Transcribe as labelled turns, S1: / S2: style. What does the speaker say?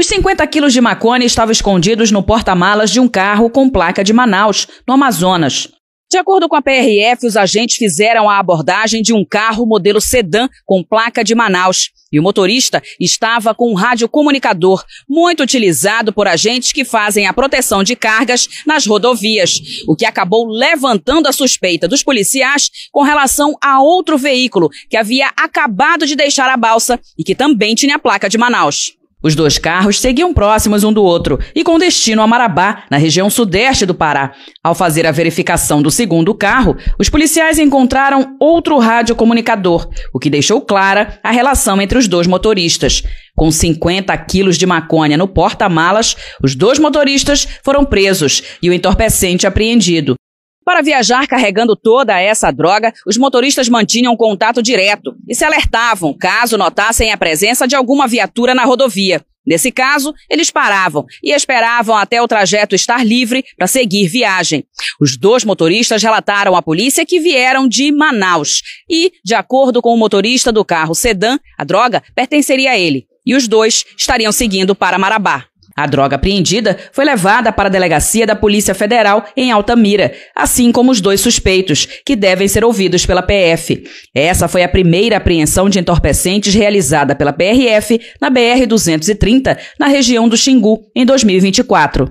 S1: Os 50 quilos de maconha estavam escondidos no porta-malas de um carro com placa de Manaus, no Amazonas. De acordo com a PRF, os agentes fizeram a abordagem de um carro modelo sedã com placa de Manaus. E o motorista estava com um radiocomunicador, muito utilizado por agentes que fazem a proteção de cargas nas rodovias, o que acabou levantando a suspeita dos policiais com relação a outro veículo que havia acabado de deixar a balsa e que também tinha placa de Manaus. Os dois carros seguiam próximos um do outro e com destino a Marabá, na região sudeste do Pará. Ao fazer a verificação do segundo carro, os policiais encontraram outro radiocomunicador, o que deixou clara a relação entre os dois motoristas. Com 50 quilos de maconha no porta-malas, os dois motoristas foram presos e o entorpecente apreendido. Para viajar carregando toda essa droga, os motoristas mantinham contato direto e se alertavam caso notassem a presença de alguma viatura na rodovia. Nesse caso, eles paravam e esperavam até o trajeto estar livre para seguir viagem. Os dois motoristas relataram à polícia que vieram de Manaus e, de acordo com o motorista do carro sedã, a droga pertenceria a ele e os dois estariam seguindo para Marabá. A droga apreendida foi levada para a delegacia da Polícia Federal em Altamira, assim como os dois suspeitos, que devem ser ouvidos pela PF. Essa foi a primeira apreensão de entorpecentes realizada pela PRF na BR-230, na região do Xingu, em 2024.